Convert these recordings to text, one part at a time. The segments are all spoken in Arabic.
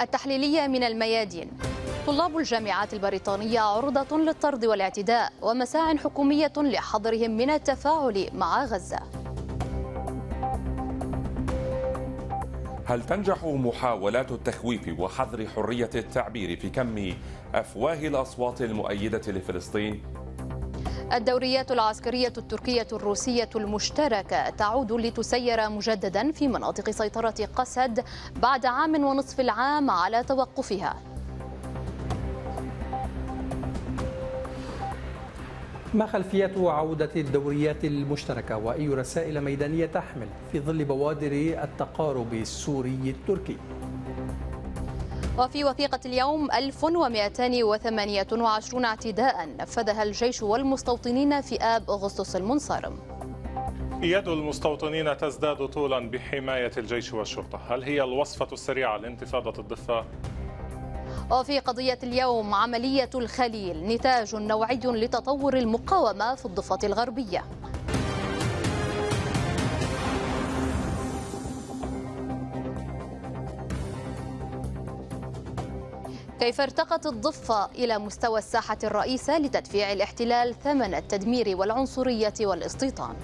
التحليلية من الميادين طلاب الجامعات البريطانية عرضة للطرد والاعتداء ومساع حكومية لحظرهم من التفاعل مع غزة هل تنجح محاولات التخويف وحظر حرية التعبير في كم أفواه الأصوات المؤيدة لفلسطين؟ الدوريات العسكرية التركية الروسية المشتركة تعود لتسير مجددا في مناطق سيطرة قسد بعد عام ونصف العام على توقفها ما خلفية عودة الدوريات المشتركة وأي رسائل ميدانية تحمل في ظل بوادر التقارب السوري التركي؟ وفي وثيقة اليوم 1228 اعتداء نفذها الجيش والمستوطنين في آب أغسطس المنصرم يد المستوطنين تزداد طولا بحماية الجيش والشرطة هل هي الوصفة السريعة لانتفاضة الضفة؟ وفي قضية اليوم عملية الخليل نتاج نوعي لتطور المقاومة في الضفة الغربية كيف ارتقت الضفة إلى مستوى الساحة الرئيسة لتدفيع الاحتلال ثمن التدمير والعنصرية والاستيطان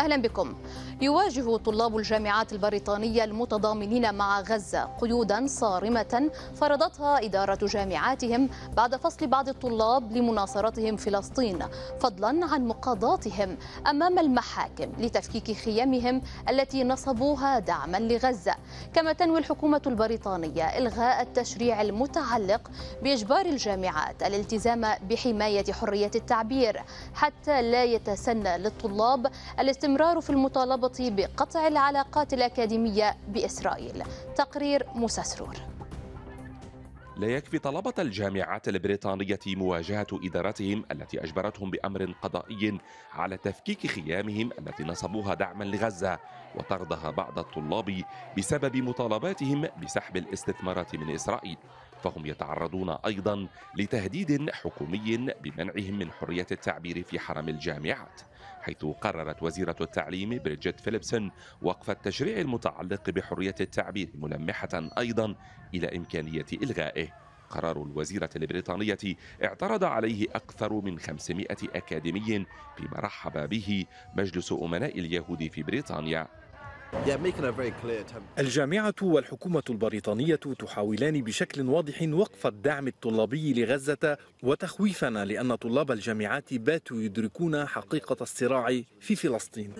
أهلا بكم يواجه طلاب الجامعات البريطانية المتضامنين مع غزة قيودا صارمة فرضتها إدارة جامعاتهم بعد فصل بعض الطلاب لمناصرتهم فلسطين فضلا عن مقاضاتهم أمام المحاكم لتفكيك خيمهم التي نصبوها دعما لغزة كما تنوي الحكومة البريطانية إلغاء التشريع المتعلق بإجبار الجامعات الالتزام بحماية حرية التعبير حتى لا يتسنى للطلاب الاستمرار الاستمرار في المطالبة بقطع العلاقات الأكاديمية بإسرائيل تقرير موسى سرور لا يكفي طلبة الجامعات البريطانية مواجهة إدارتهم التي أجبرتهم بأمر قضائي على تفكيك خيامهم التي نصبوها دعما لغزة وطردها بعض الطلاب بسبب مطالباتهم بسحب الاستثمارات من إسرائيل فهم يتعرضون أيضا لتهديد حكومي بمنعهم من حرية التعبير في حرم الجامعات حيث قررت وزيرة التعليم بريجيت فيليبسون وقف التشريع المتعلق بحرية التعبير ملمحة أيضا إلى إمكانية إلغائه قرار الوزيرة البريطانية اعترض عليه أكثر من 500 أكاديمي فيما رحب به مجلس أمناء اليهود في بريطانيا الجامعة والحكومة البريطانية تحاولان بشكل واضح وقف الدعم الطلابي لغزة وتخويفنا لأن طلاب الجامعات باتوا يدركون حقيقة الصراع في فلسطين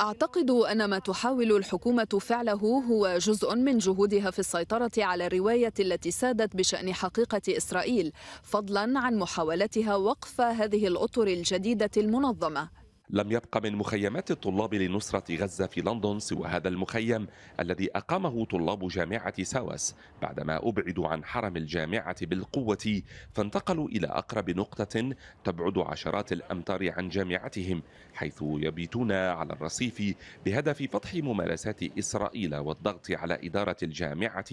أعتقد أن ما تحاول الحكومة فعله هو جزء من جهودها في السيطرة على الرواية التي سادت بشأن حقيقة إسرائيل فضلا عن محاولتها وقف هذه الأطر الجديدة المنظمة لم يبق من مخيمات الطلاب لنصرة غزة في لندن سوى هذا المخيم الذي أقامه طلاب جامعة ساوس بعدما أبعدوا عن حرم الجامعة بالقوة فانتقلوا إلى أقرب نقطة تبعد عشرات الأمتار عن جامعتهم حيث يبيتون على الرصيف بهدف فتح ممارسات إسرائيل والضغط على إدارة الجامعة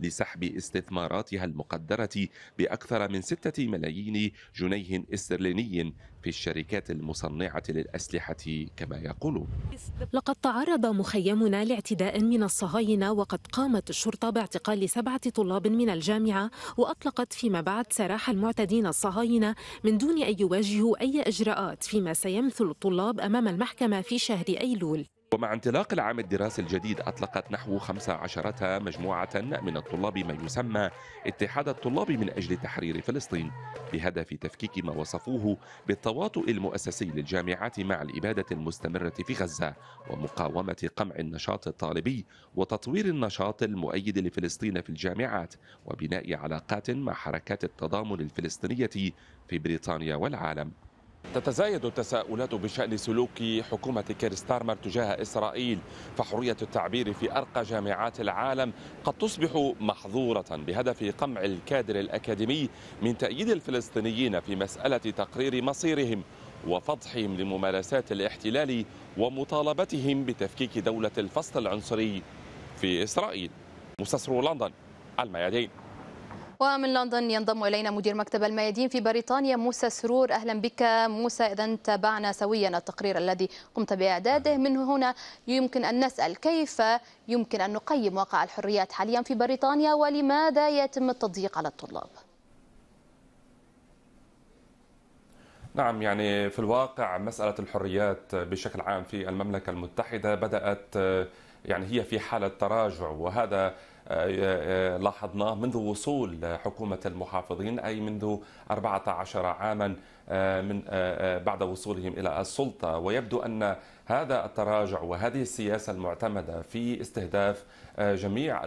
لسحب استثماراتها المقدرة بأكثر من ستة ملايين جنيه استرليني في الشركات المصنعة للأسلحة كما يقولون لقد تعرض مخيمنا لاعتداء من الصهاينة وقد قامت الشرطة باعتقال سبعة طلاب من الجامعة وأطلقت فيما بعد سراح المعتدين الصهاينة من دون أن يواجهوا أي إجراءات فيما سيمثل الطلاب أمام المحكمة في شهر أيلول ومع انطلاق العام الدراسي الجديد أطلقت نحو 15 مجموعة من الطلاب ما يسمى اتحاد الطلاب من أجل تحرير فلسطين بهدف تفكيك ما وصفوه بالتواطؤ المؤسسي للجامعات مع الإبادة المستمرة في غزة ومقاومة قمع النشاط الطالبي وتطوير النشاط المؤيد لفلسطين في الجامعات وبناء علاقات مع حركات التضامن الفلسطينية في بريطانيا والعالم تتزايد التساؤلات بشأن سلوك حكومة كيرستارمر ستارمر تجاه إسرائيل فحرية التعبير في أرقى جامعات العالم قد تصبح محظورة بهدف قمع الكادر الأكاديمي من تأييد الفلسطينيين في مسألة تقرير مصيرهم وفضحهم لممارسات الاحتلال ومطالبتهم بتفكيك دولة الفصل العنصري في إسرائيل مستشار لندن الميادين ومن لندن ينضم إلينا مدير مكتب الميادين في بريطانيا موسى سرور أهلا بك موسى إذا تابعنا سويا التقرير الذي قمت بإعداده من هنا يمكن أن نسأل كيف يمكن أن نقيم واقع الحريات حاليا في بريطانيا ولماذا يتم التضييق على الطلاب؟ نعم يعني في الواقع مسألة الحريات بشكل عام في المملكة المتحدة بدأت يعني هي في حالة تراجع وهذا لاحظناه منذ وصول حكومة المحافظين أي منذ 14 عاما آه، من آه، آه، بعد وصولهم إلى السلطة ويبدو أن هذا التراجع وهذه السياسة المعتمدة في استهداف جميع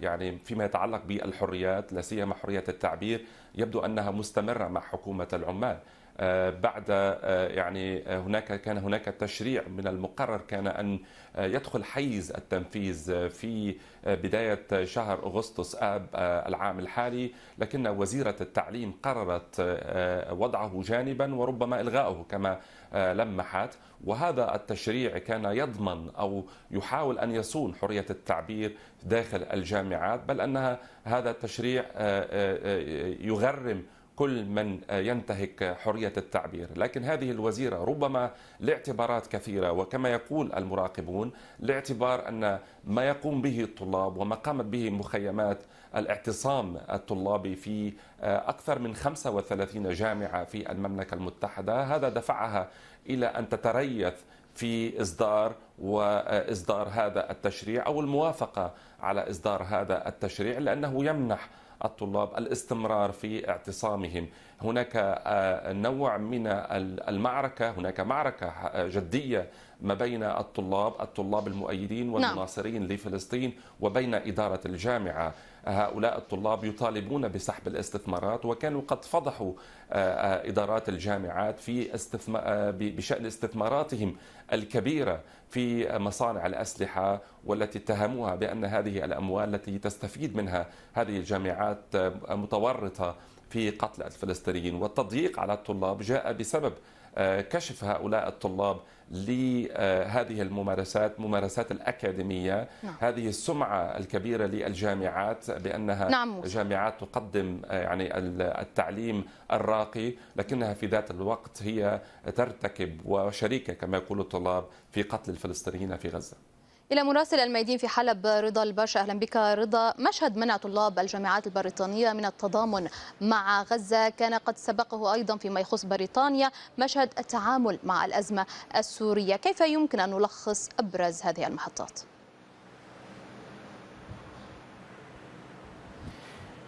يعني فيما يتعلق بالحريات لا سيما حرية التعبير يبدو أنها مستمرة مع حكومة العمال آه، بعد آه، يعني آه، هناك كان هناك تشريع من المقرر كان ان يدخل حيز التنفيذ في بدايه شهر اغسطس اب العام الحالي لكن وزيره التعليم قررت وضعه جانبا وربما الغائه كما لمحت وهذا التشريع كان يضمن او يحاول ان يصون حريه التعبير داخل الجامعات بل انها هذا التشريع يغرم كل من آه، ينتهك حرية التعبير لكن هذه الوزيرة ربما لاعتبارات كثيرة وكما يقول المراقبون لاعتبار أن ما يقوم به الطلاب وما قامت به مخيمات الاعتصام الطلابي في آه، أكثر من 35 جامعة في المملكة المتحدة هذا دفعها إلى أن تتريث في إصدار وإصدار آه، هذا التشريع أو الموافقة على إصدار هذا التشريع لأنه يمنح الطلاب الاستمرار في اعتصامهم هناك آه، نوع من المعركة هناك معركة آه، جدية ما بين الطلاب الطلاب المؤيدين نعم. والناصرين لفلسطين وبين إدارة الجامعة هؤلاء الطلاب يطالبون بسحب الاستثمارات وكانوا قد فضحوا آه، آه، إدارات الجامعات في آه، بشأن استثماراتهم الكبيرة في مصانع الأسلحة والتي اتهموها بأن هذه الأموال التي تستفيد منها هذه الجامعات متورطة في قتل الفلسطينيين والتضييق على الطلاب جاء بسبب كشف هؤلاء الطلاب لهذه الممارسات ممارسات الأكاديمية نعم. هذه السمعة الكبيرة للجامعات بأنها نعم. جامعات تقدم آه، يعني التعليم الراقي لكنها في ذات الوقت هي ترتكب وشريكة كما يقول الطلاب في قتل الفلسطينيين في غزة إلى مراسل الميدين في حلب رضا الباشا أهلا بك رضا مشهد منع طلاب الجامعات البريطانية من التضامن مع غزة كان قد سبقه أيضا فيما يخص بريطانيا مشهد التعامل مع الأزمة السورية كيف يمكن أن نلخص أبرز هذه المحطات؟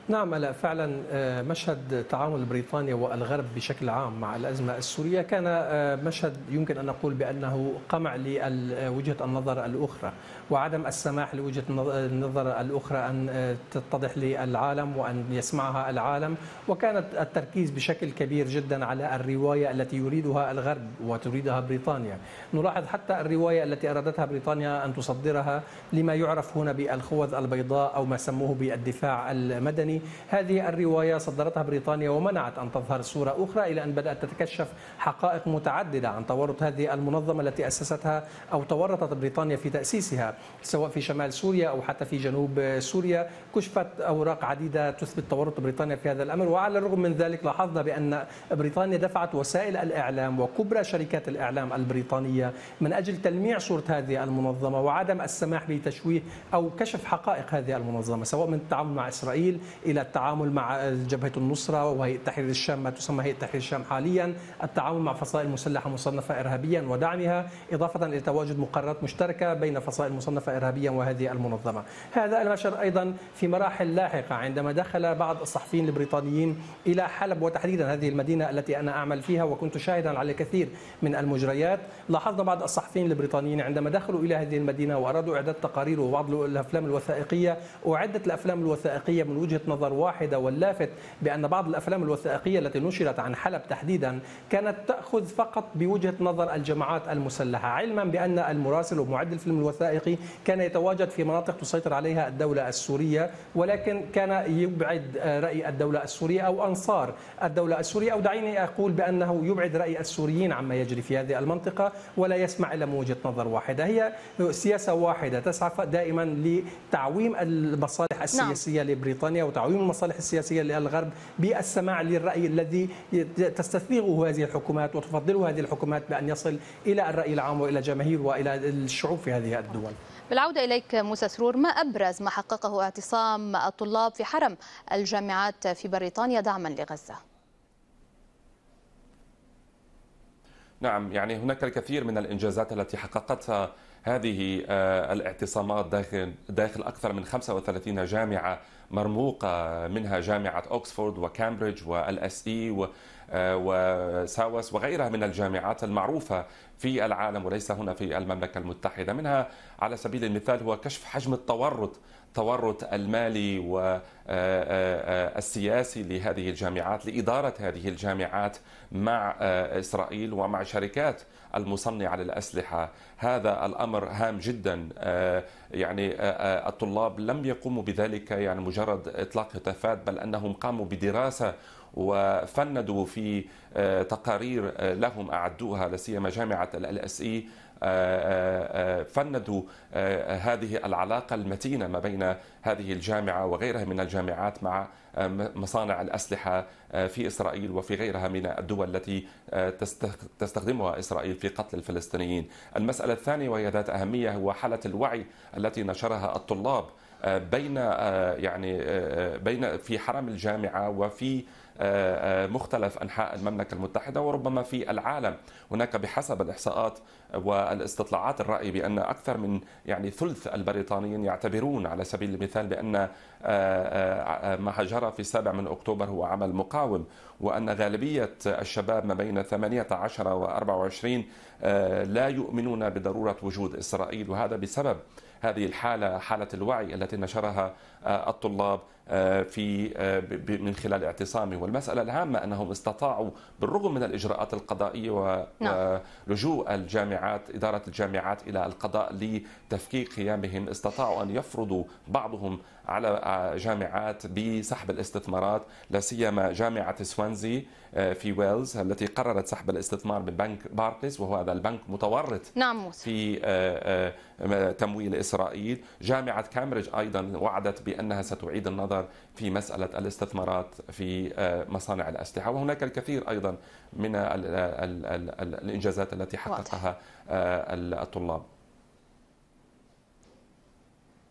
نعم لا فعلا آه، مشهد تعامل بريطانيا والغرب بشكل عام مع الأزمة السورية كان آه، مشهد يمكن أن نقول بأنه قمع لوجهة النظر الأخرى وعدم السماح لوجهه النظر الاخرى ان آه، تتضح للعالم وان يسمعها العالم وكانت التركيز بشكل كبير جدا على الروايه التي يريدها الغرب وتريدها بريطانيا نلاحظ حتى الروايه التي ارادتها بريطانيا ان تصدرها لما يعرف هنا بالخوذ البيضاء او ما سموه بالدفاع المدني هذه الروايه صدرتها بريطانيا ومنعت ان تظهر صوره اخرى الى ان بدات تتكشف حقائق متعدده عن تورط هذه المنظمه التي اسستها او تورطت بريطانيا في تاسيسها سواء في شمال سوريا أو حتى في جنوب سوريا كشفت أوراق عديدة تثبت تورط بريطانيا في هذا الأمر وعلى الرغم من ذلك لاحظنا بأن بريطانيا دفعت وسائل الإعلام وكبرى شركات الإعلام البريطانية من أجل تلميع صورة هذه المنظمة وعدم السماح بتشويه أو كشف حقائق هذه المنظمة سواء من التعامل مع إسرائيل إلى التعامل مع جبهة النصرة وهيئة تحرير الشام ما تسمى هيئة تحرير الشام حاليا التعامل مع فصائل مسلحة مصنفة إرهابيا ودعمها إضافة إلى تواجد مقررات مشتركة بين فصائل مصنفة إرهابيا وهذه المنظمة هذا المشهد أيضا في مراحل لاحقة عندما دخل بعض الصحفيين البريطانيين إلى حلب وتحديدا هذه المدينة التي أنا أعمل فيها وكنت شاهدا على كثير من المجريات لاحظنا بعض الصحفيين البريطانيين عندما دخلوا إلى هذه المدينة وأرادوا إعداد تقارير وبعض الأفلام الوثائقية أعدت الأفلام الوثائقية من وجهة نظر واحدة واللافت بأن بعض الأفلام الوثائقية التي نشرت عن حلب تحديدا كانت تأخذ فقط بوجهة نظر الجماعات المسلحة علما بأن المراسل ومعد الفيلم الوثائقي كان يتواجد في مناطق تسيطر عليها الدولة السورية ولكن كان يبعد آه، رأي الدولة السورية أو أنصار الدولة السورية أو دعيني أقول بأنه يبعد رأي السوريين عما يجري في هذه المنطقة ولا يسمع إلا من وجهة نظر واحدة هي سياسة واحدة تسعى دائما لتعويم المصالح نعم. السياسية نعم. لبريطانيا وتعويم المصالح السياسية للغرب بالسماع للرأي الذي تستثمره هذه الحكومات وتفضله هذه الحكومات بأن يصل إلى الرأي العام وإلى جماهير وإلى الشعوب في هذه الدول بالعودة إليك موسى سرور ما أبرز ما حققه اعتصام الطلاب في حرم الجامعات في بريطانيا دعما لغزة؟ نعم يعني هناك الكثير من الإنجازات التي حققتها هذه آه، الاعتصامات داخل داخل اكثر من 35 جامعه مرموقه منها جامعه اوكسفورد وكامبريدج والاس اي آه، وساوس وغيرها من الجامعات المعروفة في العالم وليس هنا في المملكة المتحدة منها على سبيل المثال هو كشف حجم التورط التورط المالي والسياسي آه، آه، لهذه الجامعات لإدارة هذه الجامعات مع إسرائيل ومع شركات المصنعة للأسلحة هذا الأمر هام جدا يعني الطلاب لم يقوموا بذلك يعني مجرد إطلاق هتافات بل أنهم قاموا بدراسة وفندوا في آه، تقارير آه، لهم أعدوها لاسيما جامعة الاس اي آه، فندوا هذه العلاقة المتينة ما بين هذه الجامعة وغيرها من الجامعات مع مصانع الأسلحة في إسرائيل وفي غيرها من الدول التي تستخدمها إسرائيل في قتل الفلسطينيين المسألة الثانية وهي ذات أهمية هو حالة الوعي التي نشرها الطلاب بين يعني بين في حرم الجامعه وفي آه، آه، مختلف انحاء المملكه المتحده وربما في العالم هناك بحسب الاحصاءات والاستطلاعات الراي بان اكثر من يعني ثلث البريطانيين يعتبرون على سبيل المثال بان آه، ما جرى في 7 من اكتوبر هو عمل مقاوم وان غالبيه الشباب ما بين 18 و 24 لا يؤمنون بضروره وجود اسرائيل وهذا بسبب هذه الحاله حاله الوعي التي نشرها آه، الطلاب آه، في آه، من خلال اعتصامه والمسألة الهامة أنهم استطاعوا بالرغم من الإجراءات القضائية نعم. ولجوء الجامعات إدارة الجامعات إلى القضاء لتفكيك قيامهم استطاعوا أن يفرضوا بعضهم على جامعات بسحب الاستثمارات لا سيما جامعة سوانزي في ويلز التي قررت سحب الاستثمار من بنك باركليز وهو هذا البنك متورط نعم في تمويل إسرائيل جامعة كامبريدج أيضا وعدت ب بأنها ستعيد النظر في مسألة الاستثمارات في آه، مصانع الأسلحة وهناك الكثير أيضا من الإنجازات التي حققها آه، الطلاب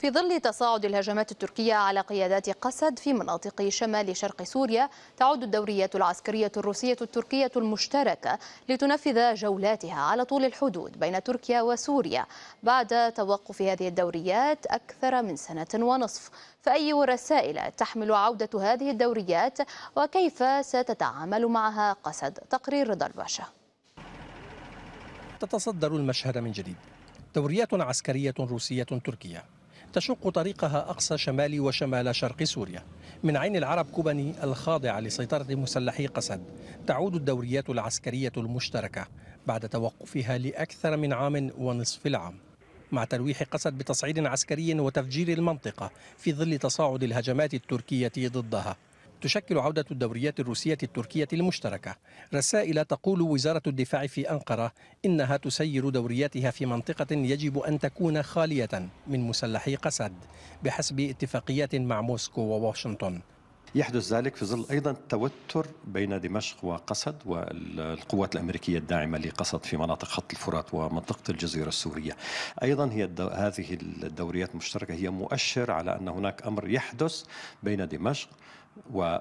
في ظل تصاعد الهجمات التركية على قيادات قسد في مناطق شمال شرق سوريا تعود الدورية العسكرية الروسية التركية المشتركة لتنفذ جولاتها على طول الحدود بين تركيا وسوريا بعد توقف هذه الدوريات أكثر من سنة ونصف فأي رسائل تحمل عودة هذه الدوريات وكيف ستتعامل معها قسد تقرير رضا الباشا تتصدر المشهد من جديد دوريات عسكرية روسية تركية تشق طريقها أقصى شمال وشمال شرق سوريا من عين العرب كوبني الخاضعة لسيطرة مسلحي قسد تعود الدوريات العسكرية المشتركة بعد توقفها لأكثر من عام ونصف العام مع تلويح قسد بتصعيد عسكري وتفجير المنطقة في ظل تصاعد الهجمات التركية ضدها تشكل عودة الدوريات الروسية التركية المشتركة رسائل تقول وزارة الدفاع في أنقرة إنها تسير دورياتها في منطقة يجب أن تكون خالية من مسلحي قسد بحسب اتفاقيات مع موسكو وواشنطن يحدث ذلك في ظل ايضا توتر بين دمشق وقسد والقوات الامريكيه الداعمه لقسد في مناطق خط الفرات ومنطقه الجزيره السوريه. ايضا هي الدو... هذه الدوريات المشتركه هي مؤشر على ان هناك امر يحدث بين دمشق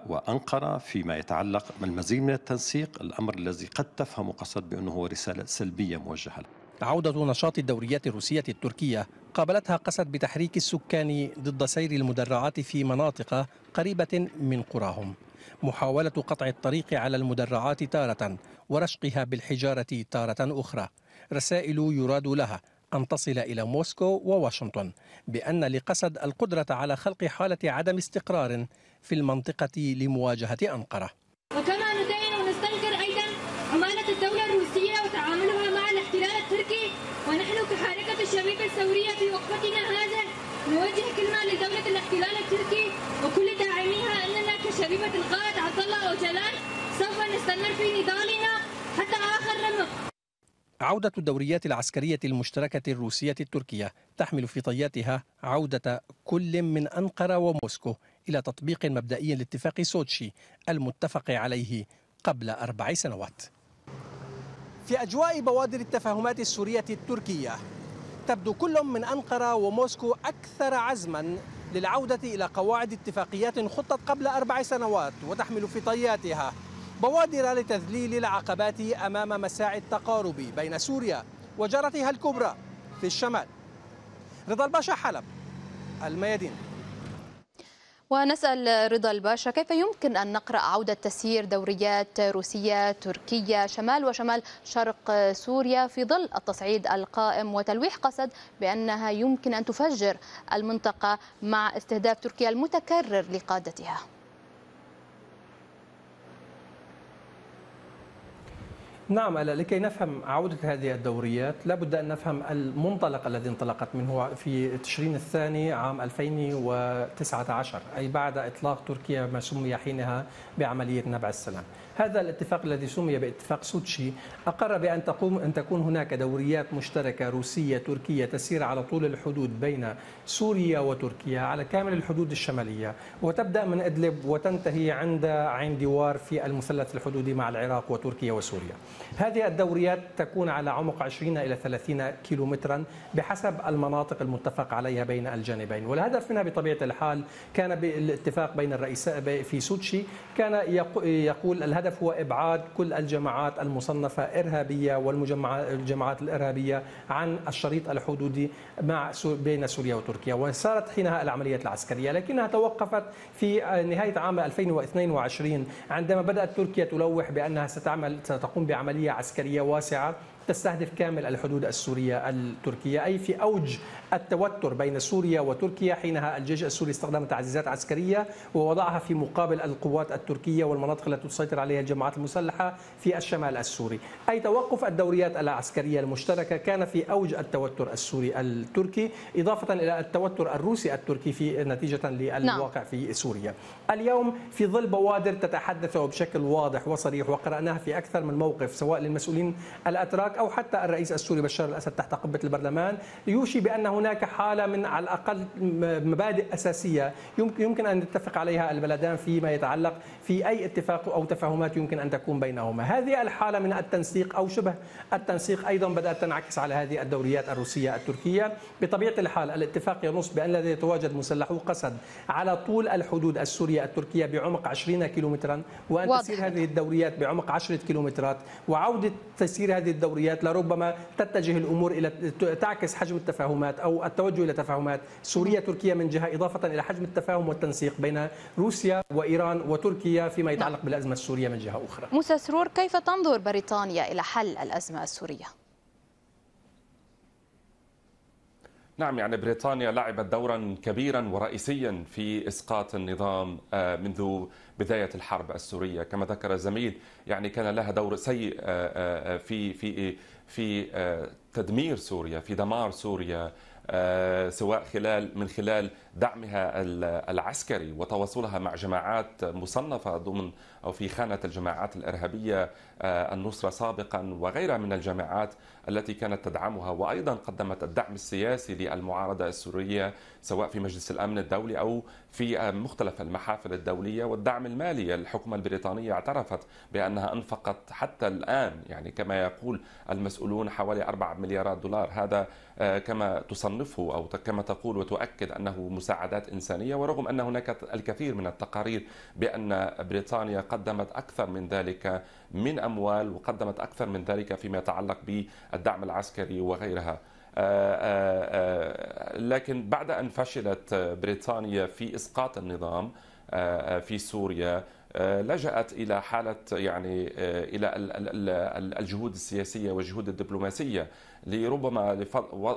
وأنقرة فيما يتعلق بالمزيد من التنسيق الأمر الذي قد تفهم قصد بأنه هو رسالة سلبية موجهة عودة نشاط الدوريات الروسية التركية قابلتها قسد بتحريك السكان ضد سير المدرعات في مناطق قريبة من قراهم محاولة قطع الطريق على المدرعات تارة ورشقها بالحجارة تارة أخرى رسائل يراد لها أن تصل إلى موسكو وواشنطن بأن لقسد القدرة على خلق حالة عدم استقرار في المنطقة لمواجهة أنقرة وكما ندين ونستنكر أيضا عمالة الدولة الروسية وتعاملها مع الاحتلال التركي ونحن كحركة الشبيبة الثورية في وقفتنا هذا نوجه كلمة لدولة الاحتلال التركي وكل داعميها أننا كشبيبة القائد عبد الله وجلال سوف نستمر في نضالنا حتى آخر رمق عودة الدوريات العسكرية المشتركة الروسية التركية تحمل في طياتها عودة كل من أنقرة وموسكو إلى تطبيق مبدئي لاتفاق سوتشي المتفق عليه قبل أربع سنوات في أجواء بوادر التفاهمات السورية التركية تبدو كل من أنقرة وموسكو أكثر عزما للعودة إلى قواعد اتفاقيات خطت قبل أربع سنوات وتحمل في طياتها بوادر لتذليل العقبات أمام مساعي التقارب بين سوريا وجارتها الكبرى في الشمال رضا الباشا حلب الميادين ونسأل رضا الباشا كيف يمكن أن نقرأ عودة تسيير دوريات روسية تركية شمال وشمال شرق سوريا في ظل التصعيد القائم وتلويح قسد بأنها يمكن أن تفجر المنطقة مع استهداف تركيا المتكرر لقادتها نعم ألا لكي نفهم عودة هذه الدوريات لابد أن نفهم المنطلق الذي انطلقت منه في تشرين الثاني عام 2019 أي بعد إطلاق تركيا ما سمي حينها بعملية نبع السلام هذا الاتفاق الذي سمي باتفاق سوتشي أقر بأن تقوم أن تكون هناك دوريات مشتركة روسية تركية تسير على طول الحدود بين سوريا وتركيا على كامل الحدود الشمالية وتبدأ من إدلب وتنتهي عند عين ديوار في المثلث الحدودي مع العراق وتركيا وسوريا هذه الدوريات تكون على عمق 20 إلى 30 كيلومترا بحسب المناطق المتفق عليها بين الجانبين والهدف منها بطبيعة الحال كان بالاتفاق بين الرئيس في سوتشي كان يقول الهدف الهدف هو إبعاد كل الجماعات المصنفة إرهابية والمجمعات الإرهابية عن الشريط الحدودي مع بين سوريا وتركيا وصارت حينها العمليات العسكرية لكنها توقفت في آه، نهاية عام 2022 عندما بدأت تركيا تلوح بأنها ستعمل ستقوم بعملية عسكرية واسعة تستهدف كامل الحدود السورية التركية أي في أوج التوتر بين سوريا وتركيا حينها الجيش السوري استخدم تعزيزات عسكرية ووضعها في مقابل القوات التركية والمناطق التي تسيطر عليها الجماعات المسلحة في الشمال السوري أي توقف الدوريات العسكرية المشتركة كان في أوج التوتر السوري التركي إضافة إلى التوتر الروسي التركي في نتيجة للواقع نعم. في سوريا اليوم في ظل بوادر تتحدث بشكل واضح وصريح وقرأناها في أكثر من موقف سواء للمسؤولين الأتراك المبارك أو حتى الرئيس السوري بشار الأسد تحت قبة البرلمان يوشي بأن هناك حالة من على الأقل مبادئ أساسية يمكن أن يتفق عليها البلدان فيما يتعلق في أي اتفاق أو تفاهمات يمكن أن تكون بينهما هذه الحالة من التنسيق أو شبه التنسيق أيضا بدأت تنعكس على هذه الدوريات الروسية التركية بطبيعة الحال الاتفاق ينص بأن الذي يتواجد مسلحو قسد على طول الحدود السورية التركية بعمق 20 كيلومترا وأن واضح. تسير هذه الدوريات بعمق 10 كيلومترات وعودة تسير هذه الدوريات لربما تتجه الأمور إلى تعكس حجم التفاهمات أو التوجه إلى تفاهمات سورية تركيا من جهة إضافة إلى حجم التفاهم والتنسيق بين روسيا وإيران وتركيا فيما يتعلق بالأزمة السورية من جهة أخرى موسى سرور كيف تنظر بريطانيا إلى حل الأزمة السورية؟ نعم يعني بريطانيا لعبت دورا كبيرا ورئيسيا في اسقاط النظام آه، منذ بدايه الحرب السوريه كما ذكر الزميل يعني كان لها دور سيء آه، آه، في في في تدمير سوريا في دمار سوريا سواء خلال من خلال دعمها العسكري وتواصلها مع جماعات مصنفة ضمن أو في خانة الجماعات الإرهابية آه، النصرة سابقا وغيرها من الجماعات التي كانت تدعمها وأيضا قدمت الدعم السياسي للمعارضة السورية سواء في مجلس الأمن الدولي أو في آه، مختلف المحافل الدولية والدعم المالي الحكومة البريطانية اعترفت بأنها أنفقت حتى الآن يعني كما يقول المسؤولون حوالي 4 مليارات دولار هذا آه، كما تصنفه أو كما تقول وتؤكد أنه مساعدات إنسانية ورغم أن هناك الكثير من التقارير بأن بريطانيا قدمت أكثر من ذلك من أموال وقدمت أكثر من ذلك فيما يتعلق بالدعم العسكري وغيرها آه، آه، آه، لكن بعد أن فشلت بريطانيا في إسقاط النظام في سوريا لجأت إلى حالة يعني إلى الجهود السياسية والجهود الدبلوماسية لربما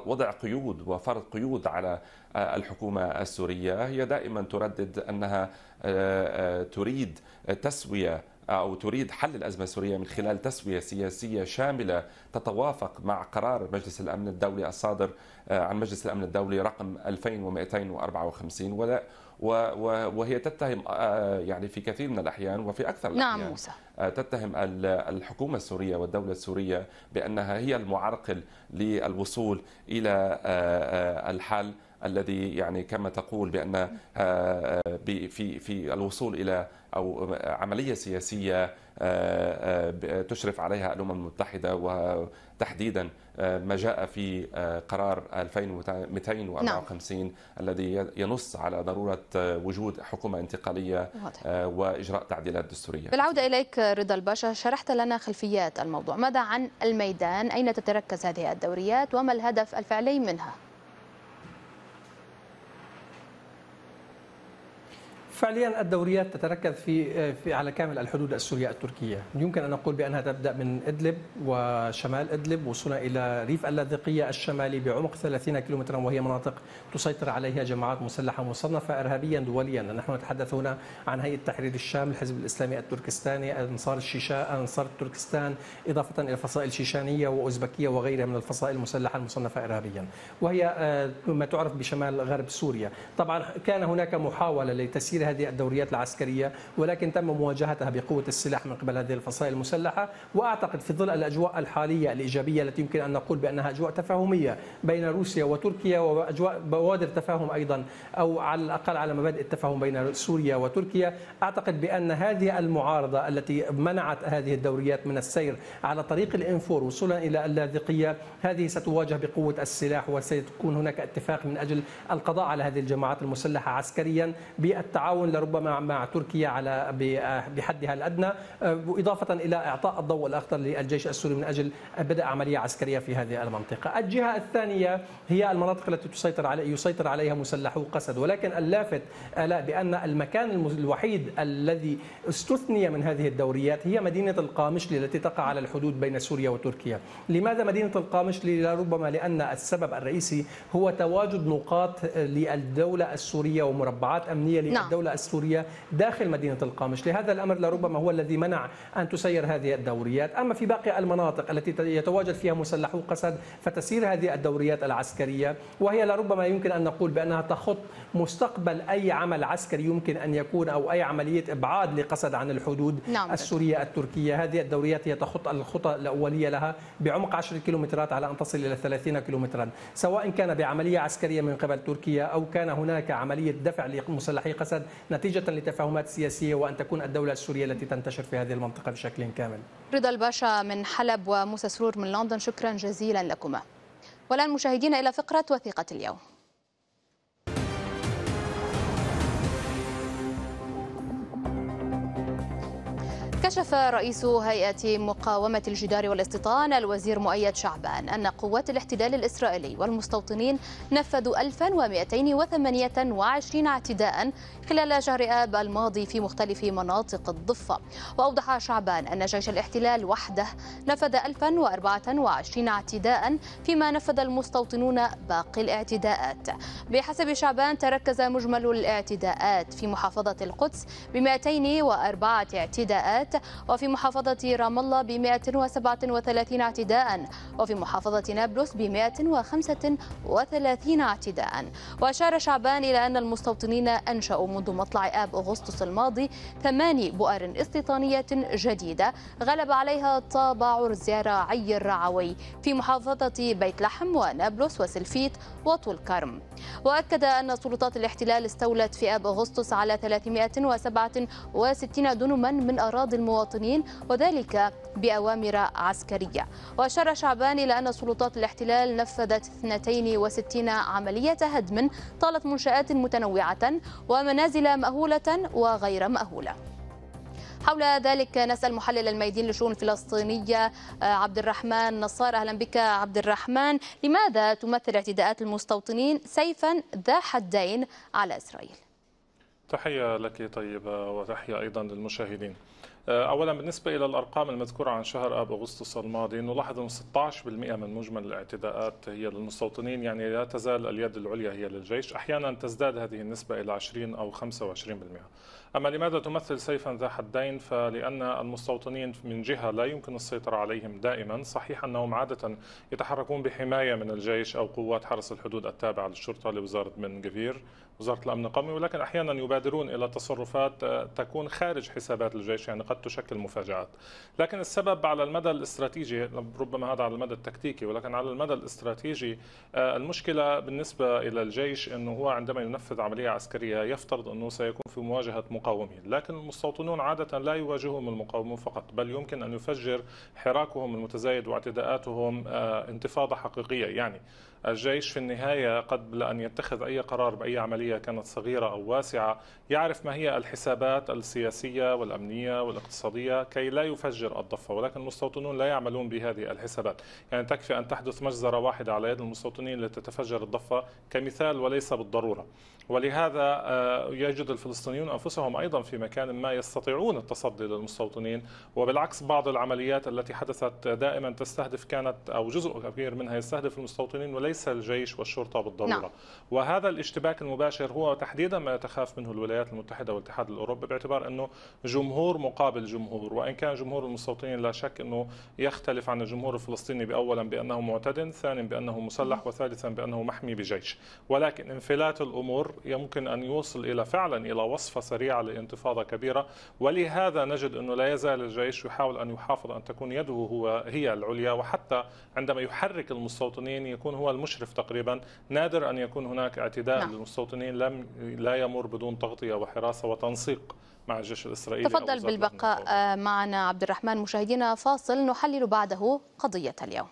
وضع قيود وفرض قيود على آه، الحكومة السورية هي دائما تردد أنها آه، آه، تريد تسوية أو تريد حل الأزمة السورية من خلال تسوية سياسية شاملة تتوافق مع قرار مجلس الأمن الدولي الصادر عن مجلس الأمن الدولي رقم 2254 وهي تتهم يعني في كثير من الأحيان وفي أكثر نعم، الأحيان نعم موسى. تتهم الحكومة السورية والدولة السورية بأنها هي المعرقل للوصول إلى الحل الذي يعني كما تقول بان آه، في في الوصول الى او عمليه سياسيه آه، آه، تشرف عليها الامم المتحده وتحديدا ما جاء في قرار 2254 نعم. الذي ينص على ضروره وجود حكومه انتقاليه واضح. واجراء تعديلات دستوريه. بالعوده اليك رضا الباشا شرحت لنا خلفيات الموضوع، ماذا عن الميدان؟ اين تتركز هذه الدوريات وما الهدف الفعلي منها؟ فعليا الدوريات تتركز في, في على كامل الحدود السورية التركية يمكن أن نقول بأنها تبدأ من إدلب وشمال إدلب وصولا إلى ريف اللاذقية الشمالي بعمق 30 كيلومترا وهي مناطق تسيطر عليها جماعات مسلحة مصنفة إرهابيا دوليا نحن نتحدث هنا عن هيئة تحرير الشام الحزب الإسلامي التركستاني أنصار الشيشاء أنصار تركستان إضافة إلى فصائل شيشانية وأوزبكية وغيرها من الفصائل المسلحة المصنفة إرهابيا وهي آه، ما تعرف بشمال غرب سوريا طبعا كان هناك محاولة لتسيير هذه الدوريات العسكرية ولكن تم مواجهتها بقوة السلاح من قبل هذه الفصائل المسلحة وأعتقد في ظل الأجواء الحالية الإيجابية التي يمكن أن نقول بأنها أجواء تفاهمية بين روسيا وتركيا وأجواء بوادر تفاهم أيضا أو على الأقل على مبادئ التفاهم بين سوريا وتركيا أعتقد بأن هذه المعارضة التي منعت هذه الدوريات من السير على طريق الإنفور وصولا إلى اللاذقية هذه ستواجه بقوة السلاح وسيكون هناك اتفاق من أجل القضاء على هذه الجماعات المسلحة عسكريا بالتعاون التعاون لربما مع تركيا على آه، بحدها الادنى آه، اضافه الى اعطاء الضوء الاخضر للجيش السوري من اجل بدء عمليه عسكريه في هذه المنطقه. الجهه الثانيه هي المناطق التي تسيطر علي يسيطر عليها مسلحو قسد ولكن اللافت الا بان المكان الوحيد الذي استثني من هذه الدوريات هي مدينه القامشلي التي تقع على الحدود بين سوريا وتركيا. لماذا مدينه القامشلي؟ لربما لان السبب الرئيسي هو تواجد نقاط للدوله السوريه ومربعات امنيه نعم. للدوله نعم. الدولة السورية داخل مدينة القامش لهذا الأمر لربما هو الذي منع أن تسير هذه الدوريات أما في باقي المناطق التي يتواجد فيها مسلحو قسد فتسير هذه الدوريات العسكرية وهي لربما يمكن أن نقول بأنها تخط مستقبل أي عمل عسكري يمكن أن يكون أو أي عملية إبعاد لقسد عن الحدود نعم. السورية التركية هذه الدوريات هي تخط الخطى الأولية لها بعمق 10 كيلومترات على أن تصل إلى 30 كيلومترا سواء كان بعملية عسكرية من قبل تركيا أو كان هناك عملية دفع لمسلحي قسد نتيجة لتفاهمات سياسية وأن تكون الدولة السورية التي تنتشر في هذه المنطقة بشكل كامل رضا الباشا من حلب وموسى سرور من لندن شكرا جزيلا لكما والآن مشاهدينا إلى فقرة وثيقة اليوم كشف رئيس هيئة مقاومة الجدار والاستيطان الوزير مؤيد شعبان أن قوات الاحتلال الإسرائيلي والمستوطنين نفذوا 1228 اعتداء خلال شهر آب الماضي في مختلف مناطق الضفة وأوضح شعبان أن جيش الاحتلال وحده نفذ 1024 اعتداء فيما نفذ المستوطنون باقي الاعتداءات بحسب شعبان تركز مجمل الاعتداءات في محافظة القدس ب 204 اعتداءات وفي محافظة رام الله ب 137 اعتداء وفي محافظة نابلس ب 135 اعتداء وأشار شعبان إلى أن المستوطنين أنشأوا منذ مطلع آب أغسطس الماضي ثماني بؤر استيطانية جديدة غلب عليها طابع زراعي الرعوي في محافظة بيت لحم ونابلس وسلفيت وطول كرم وأكد أن سلطات الاحتلال استولت في آب أغسطس على 367 دنما من أراضي المواطنين وذلك بأوامر عسكرية وأشار شعبان إلى أن سلطات الاحتلال نفذت 62 عملية هدم طالت منشآت متنوعة ومنازل مأهولة وغير مأهولة حول ذلك نسأل محلل الميادين للشؤون الفلسطينية آه، عبد الرحمن نصار أهلا بك عبد الرحمن لماذا تمثل اعتداءات المستوطنين سيفا ذا حدين على إسرائيل تحية لك طيبة وتحية أيضا للمشاهدين آه، اولا بالنسبه الى الارقام المذكوره عن شهر اب اغسطس الماضي نلاحظ انه 16% من مجمل الاعتداءات هي للمستوطنين يعني لا تزال اليد العليا هي للجيش احيانا تزداد هذه النسبه الى 20 او 25% اما لماذا تمثل سيفا ذا حدين فلان المستوطنين من جهه لا يمكن السيطره عليهم دائما صحيح انهم عاده يتحركون بحمايه من الجيش او قوات حرس الحدود التابعه للشرطه لوزاره من جفير وزاره الامن القومي ولكن احيانا يبادرون الى تصرفات آه، تكون خارج حسابات الجيش يعني قد تشكل مفاجات لكن السبب على المدى الاستراتيجي ربما هذا على المدى التكتيكي ولكن على المدى الاستراتيجي آه، المشكله بالنسبه الى الجيش انه هو عندما ينفذ عمليه عسكريه يفترض انه سيكون في مواجهه مقاومين لكن المستوطنون عاده لا يواجههم المقاومون فقط بل يمكن ان يفجر حراكهم المتزايد واعتداءاتهم آه، انتفاضه حقيقيه يعني الجيش في النهاية قبل أن يتخذ أي قرار بأي عملية كانت صغيرة أو واسعة يعرف ما هي الحسابات السياسية والأمنية والاقتصادية كي لا يفجر الضفة ولكن المستوطنون لا يعملون بهذه الحسابات يعني تكفي أن تحدث مجزرة واحدة على يد المستوطنين لتتفجر الضفة كمثال وليس بالضرورة ولهذا آه، يجد الفلسطينيون انفسهم ايضا في مكان ما يستطيعون التصدي للمستوطنين وبالعكس بعض العمليات التي حدثت دائما تستهدف كانت او جزء كبير منها يستهدف المستوطنين وليس الجيش والشرطه بالضروره نعم. وهذا الاشتباك المباشر هو تحديدا ما تخاف منه الولايات المتحده والاتحاد الاوروبي باعتبار انه جمهور مقابل جمهور وان كان جمهور المستوطنين لا شك انه يختلف عن الجمهور الفلسطيني باولا بانه معتدن ثانيا بانه مسلح وثالثا بانه محمي بجيش ولكن انفلات الامور يمكن أن يوصل إلى فعلا إلى وصفة سريعة لانتفاضة كبيرة ولهذا نجد أنه لا يزال الجيش يحاول أن يحافظ أن تكون يده هو هي العليا وحتى عندما يحرك المستوطنين يكون هو المشرف تقريبا نادر أن يكون هناك اعتداء نعم. للمستوطنين لم لا يمر بدون تغطية وحراسة وتنسيق مع الجيش الإسرائيلي تفضل بالبقاء معنا عبد الرحمن مشاهدينا فاصل نحلل بعده قضية اليوم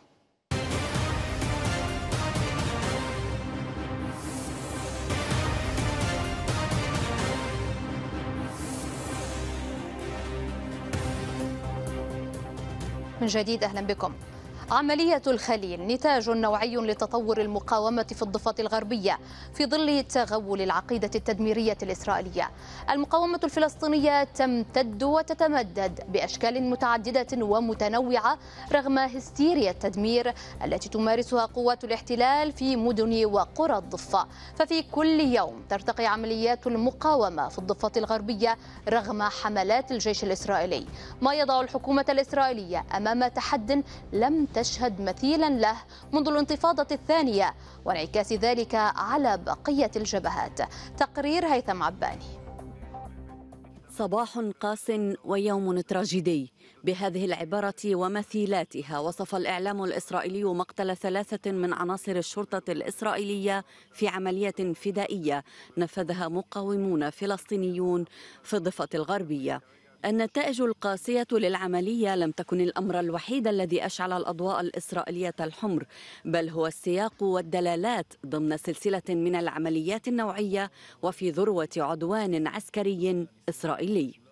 من جديد أهلا بكم عملية الخليل نتاج نوعي لتطور المقاومة في الضفة الغربية في ظل تغول العقيدة التدميرية الإسرائيلية. المقاومة الفلسطينية تمتد وتتمدد بأشكال متعددة ومتنوعة رغم هستيريا التدمير التي تمارسها قوات الاحتلال في مدن وقرى الضفة. ففي كل يوم ترتقي عمليات المقاومة في الضفة الغربية رغم حملات الجيش الإسرائيلي. ما يضع الحكومة الإسرائيلية أمام تحد لم تشهد مثيلا له منذ الانتفاضة الثانية وانعكاس ذلك على بقية الجبهات تقرير هيثم عباني صباح قاس ويوم تراجيدي بهذه العبارة ومثيلاتها وصف الإعلام الإسرائيلي مقتل ثلاثة من عناصر الشرطة الإسرائيلية في عملية فدائية نفذها مقاومون فلسطينيون في الضفة الغربية النتائج القاسية للعملية لم تكن الأمر الوحيد الذي أشعل الأضواء الإسرائيلية الحمر بل هو السياق والدلالات ضمن سلسلة من العمليات النوعية وفي ذروة عدوان عسكري إسرائيلي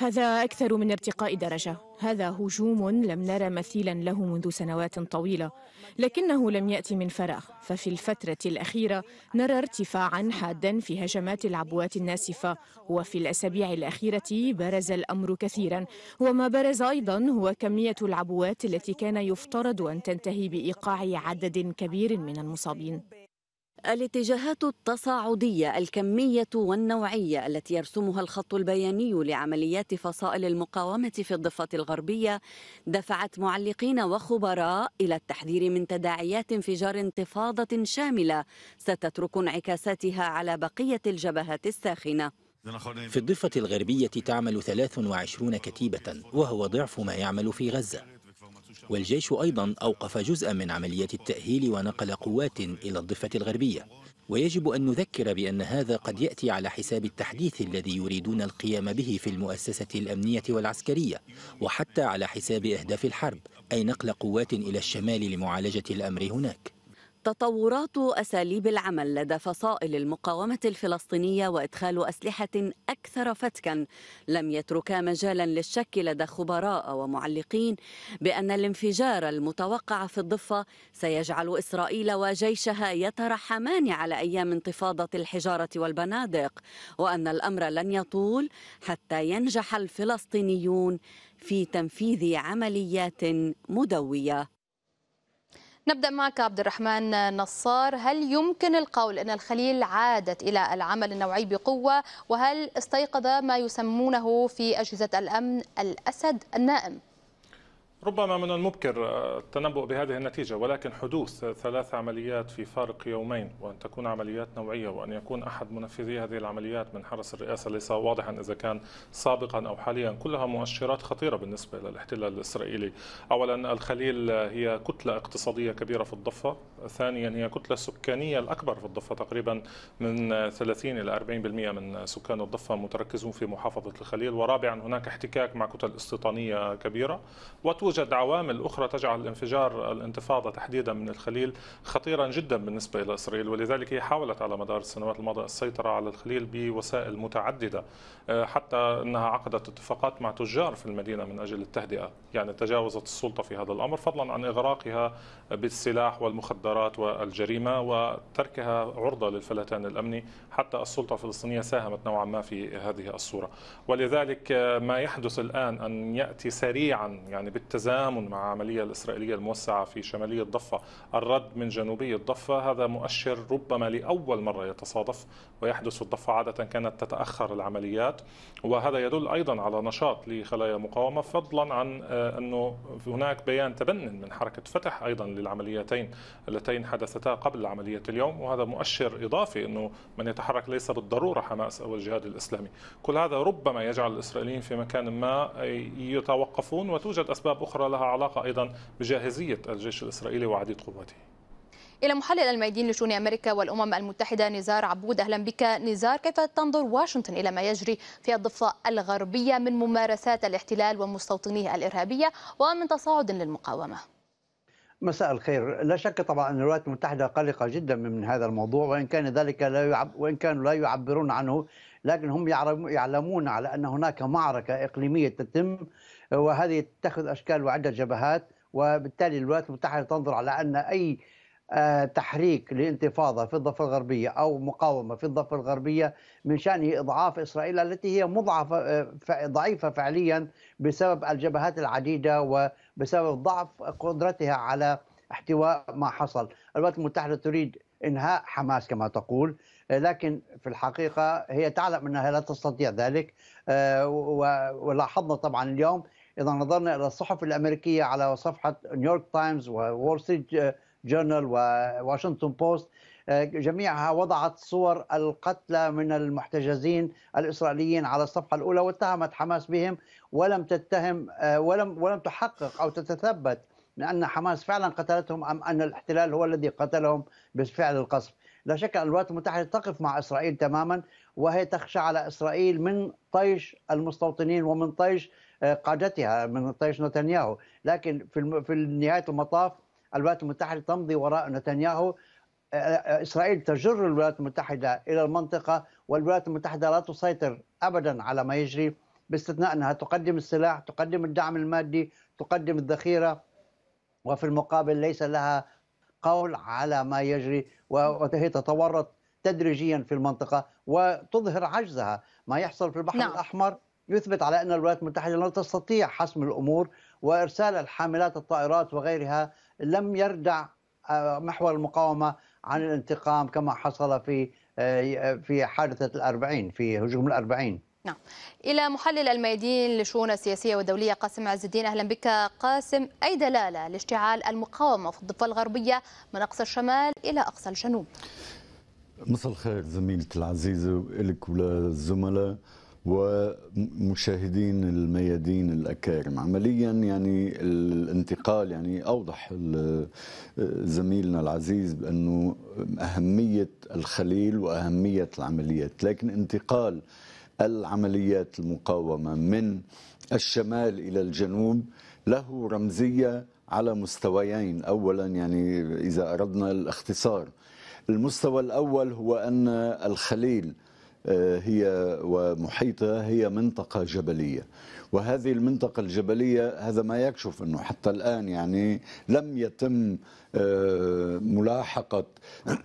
هذا أكثر من ارتقاء درجة هذا هجوم لم نرى مثيلا له منذ سنوات طويلة لكنه لم يأتي من فراغ ففي الفترة الأخيرة نرى ارتفاعا حادا في هجمات العبوات الناسفة وفي الأسابيع الأخيرة برز الأمر كثيرا وما برز أيضا هو كمية العبوات التي كان يفترض أن تنتهي بإيقاع عدد كبير من المصابين الاتجاهات التصاعدية الكمية والنوعية التي يرسمها الخط البياني لعمليات فصائل المقاومة في الضفة الغربية دفعت معلقين وخبراء إلى التحذير من تداعيات انفجار انتفاضة شاملة ستترك انعكاساتها على بقية الجبهات الساخنة في الضفة الغربية تعمل 23 كتيبة وهو ضعف ما يعمل في غزة والجيش أيضا أوقف جزءا من عمليات التأهيل ونقل قوات إلى الضفة الغربية ويجب أن نذكر بأن هذا قد يأتي على حساب التحديث الذي يريدون القيام به في المؤسسة الأمنية والعسكرية وحتى على حساب أهداف الحرب أي نقل قوات إلى الشمال لمعالجة الأمر هناك تطورات اساليب العمل لدى فصائل المقاومه الفلسطينيه وادخال اسلحه اكثر فتكا لم يتركا مجالا للشك لدى خبراء ومعلقين بان الانفجار المتوقع في الضفه سيجعل اسرائيل وجيشها يترحمان على ايام انتفاضه الحجاره والبنادق وان الامر لن يطول حتى ينجح الفلسطينيون في تنفيذ عمليات مدويه نبدأ معك عبد الرحمن نصار هل يمكن القول أن الخليل عادت إلى العمل النوعي بقوة وهل استيقظ ما يسمونه في أجهزة الأمن الأسد النائم؟ ربما من المبكر آه، التنبؤ بهذه النتيجة ولكن حدوث ثلاث عمليات في فارق يومين وأن تكون عمليات نوعية وأن يكون أحد منفذي هذه العمليات من حرس الرئاسة ليس واضحا إذا كان سابقا أو حاليا كلها مؤشرات خطيرة بالنسبة للاحتلال الإسرائيلي أولا الخليل هي كتلة اقتصادية كبيرة في الضفة ثانيا هي كتلة سكانية الأكبر في الضفة تقريبا من 30 إلى 40% من سكان الضفة متركزون في محافظة الخليل ورابعا هناك احتكاك مع كتل استيطانية كبيرة وتو توجد عوامل أخرى تجعل انفجار الانتفاضة تحديدا من الخليل خطيرا جدا بالنسبة إلى إسرائيل ولذلك هي حاولت على مدار السنوات الماضية السيطرة على الخليل بوسائل متعددة آه، حتى أنها عقدت اتفاقات مع تجار في المدينة من أجل التهدئة يعني تجاوزت السلطة في هذا الأمر فضلا عن إغراقها بالسلاح والمخدرات والجريمة وتركها عرضة للفلتان الأمني حتى السلطة الفلسطينية ساهمت نوعا ما في هذه الصورة ولذلك آه، ما يحدث الآن أن يأتي سريعا يعني بالتزامن التزامن مع العملية الإسرائيلية الموسعة في شمالية الضفة الرد من جنوبي الضفة هذا مؤشر ربما لأول مرة يتصادف ويحدث الضفة عادة كانت تتأخر العمليات وهذا يدل أيضا على نشاط لخلايا مقاومة فضلا عن آه، أنه هناك بيان تبن من حركة فتح أيضا للعمليتين اللتين حدثتا قبل عملية اليوم وهذا مؤشر إضافي أنه من يتحرك ليس بالضرورة حماس أو الجهاد الإسلامي كل هذا ربما يجعل الإسرائيليين في مكان ما يتوقفون وتوجد أسباب أخرى أخرى لها علاقة أيضا بجاهزية الجيش الإسرائيلي وعديد قواته إلى محلل الميادين لشؤون أمريكا والأمم المتحدة نزار عبود أهلا بك نزار كيف تنظر واشنطن إلى ما يجري في الضفة الغربية من ممارسات الاحتلال ومستوطنيه الإرهابية ومن تصاعد للمقاومة مساء الخير لا شك طبعا ان الولايات المتحده قلقه جدا من هذا الموضوع وان كان ذلك لا يعب وان كانوا لا يعبرون عنه لكن هم يعلمون على ان هناك معركه اقليميه تتم وهذه تتخذ أشكال وعدة جبهات وبالتالي الولايات المتحدة تنظر على أن أي آه، تحريك لانتفاضة في الضفة الغربية أو مقاومة في الضفة الغربية من شأنه إضعاف إسرائيل التي هي مضعفة آه، ضعيفة فعليا بسبب الجبهات العديدة وبسبب ضعف قدرتها على احتواء ما حصل الولايات المتحدة تريد إنهاء حماس كما تقول آه، لكن في الحقيقة هي تعلم أنها لا تستطيع ذلك ولاحظنا طبعا اليوم اذا نظرنا الى الصحف الامريكيه على صفحه نيويورك تايمز وول ستريت جورنال وواشنطن بوست آه، جميعها وضعت صور القتلى من المحتجزين الاسرائيليين على الصفحه الاولى واتهمت حماس بهم ولم تتهم آه، ولم ولم تحقق او تتثبت ان حماس فعلا قتلتهم ام ان الاحتلال هو الذي قتلهم بفعل القصف. لا شك ان الولايات المتحده تقف مع اسرائيل تماما وهي تخشى على اسرائيل من طيش المستوطنين ومن طيش آه، قادتها من طيش نتنياهو لكن في في نهايه المطاف الولايات المتحده تمضي وراء نتنياهو آه، آه، اسرائيل تجر الولايات المتحده الى المنطقه والولايات المتحده لا تسيطر ابدا على ما يجري باستثناء انها تقدم السلاح، تقدم الدعم المادي، تقدم الذخيره وفي المقابل ليس لها قول على ما يجري وهي تتورط تدريجيا في المنطقه وتظهر عجزها، ما يحصل في البحر نعم. الاحمر يثبت على أن الولايات المتحدة لا تستطيع حسم الأمور وإرسال الحاملات الطائرات وغيرها لم يردع آه، محور المقاومة عن الانتقام كما حصل في آه، في حادثة الأربعين في هجوم الأربعين نعم إلى محلل الميادين للشؤون السياسية والدولية قاسم عز الدين أهلا بك قاسم أي دلالة لاشتعال المقاومة في الضفة الغربية من أقصى الشمال إلى أقصى الجنوب مساء الخير زميلتي العزيزة ولك وللزملاء ومشاهدين الميادين الأكارم عمليا يعني الانتقال يعني أوضح زميلنا العزيز بأنه أهمية الخليل وأهمية العمليات لكن انتقال العمليات المقاومة من الشمال إلى الجنوب له رمزية على مستويين أولا يعني إذا أردنا الاختصار المستوى الأول هو أن الخليل آه، هي ومحيطها هي منطقة جبلية وهذه المنطقة الجبلية هذا ما يكشف أنه حتى الآن يعني لم يتم آه، ملاحقة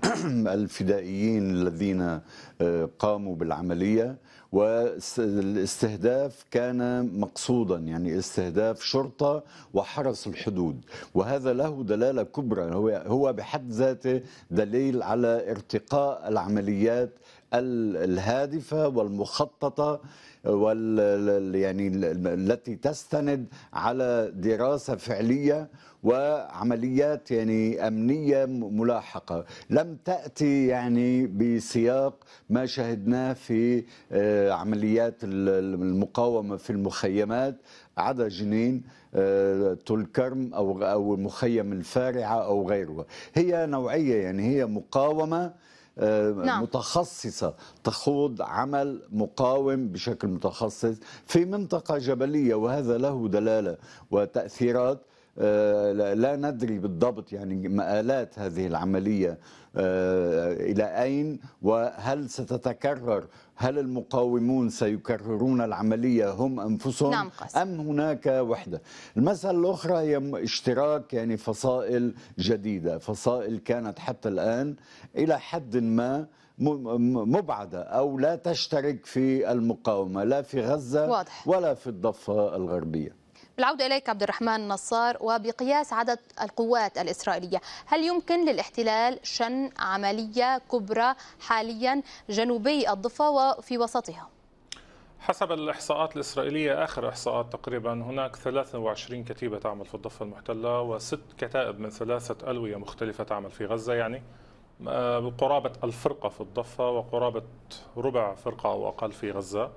الفدائيين الذين آه، قاموا بالعملية والاستهداف كان مقصودا يعني استهداف شرطة وحرس الحدود وهذا له دلالة كبرى هو بحد ذاته دليل على ارتقاء العمليات الهادفه والمخططه وال يعني التي تستند على دراسه فعليه وعمليات يعني امنيه ملاحقه لم تاتي يعني بسياق ما شهدناه في آه، عمليات المقاومه في المخيمات عدا جنين آه، تل كرم او او مخيم الفارعه او غيرها هي نوعيه يعني هي مقاومه آه، نعم. متخصصة تخوض عمل مقاوم بشكل متخصص في منطقة جبلية وهذا له دلالة وتأثيرات آه، لا ندري بالضبط يعني مآلات هذه العملية آه، إلى أين وهل ستتكرر هل المقاومون سيكررون العملية هم أنفسهم نعم أم هناك وحدة المسألة الأخرى هي اشتراك يعني فصائل جديدة فصائل كانت حتى الآن إلى حد ما مبعدة أو لا تشترك في المقاومة لا في غزة واضح. ولا في الضفة الغربية بالعودة إليك عبد الرحمن نصار وبقياس عدد القوات الإسرائيلية هل يمكن للاحتلال شن عملية كبرى حاليا جنوبي الضفة وفي وسطها؟ حسب الإحصاءات الإسرائيلية آخر إحصاءات تقريبا هناك 23 كتيبة تعمل في الضفة المحتلة وست كتائب من ثلاثة ألوية مختلفة تعمل في غزة يعني آه، قرابة الفرقة في الضفة وقرابة ربع فرقة أو أقل في غزة